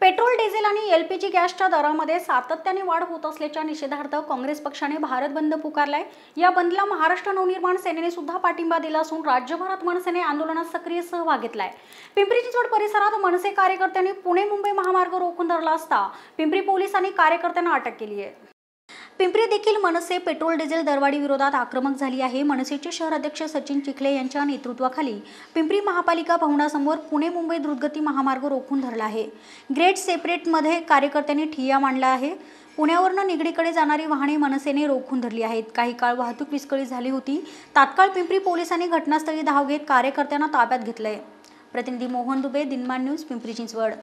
petrol diesel आणि L P G गॅसच्या दरामध्ये सातत्याने वाढ होत असल्याच्या निषेधार्थ काँग्रेस पक्षाने भारत बंद पुकारलाय या बंदला महाराष्ट्र नवनिर्माण सेनेने सुद्धा पाठिंबा दिला असून राज्यभरात मनसेने आंदोलनात सक्रिय सहभाग घेतलाय पिंपरी चिंचवड परिसरात मनसे कार्यकर्त्यांनी पुणे मुंबई महामार्ग रोखून धरला असता पिंपरी पोलिसांनी कार्यकर्त्यांना अटक केली आहे पिंपरी देखील मनसे पेट्रोल डिझेल दरवाढी विरोधात आक्रमक झाली आहे मनसेचे शहर अध्यक्ष सचिन चिखले यांच्या नेतृत्वाखाली पिंपरी महापालिका भवनासमोर पुणे मुंबई द्रुतगती महामार्ग रोखून धरला आहे ग्रेट सेपरेटमध्ये कार्यकर्त्यांनी ठिय्या मांडला आहे पुण्यावरनं निगडीकडे जाणारी वाहने मनसेने रोखून धरली आहेत काही काळ वाहतूक विस्कळीत झाली होती तात्काळ पिंपरी पोलिसांनी घटनास्थळी धाव घेत कार्यकर्त्यांना ताब्यात घेतलंय प्रतिनिधी मोहन दुबे दिनमान न्यूज पिंपरी चिंचवड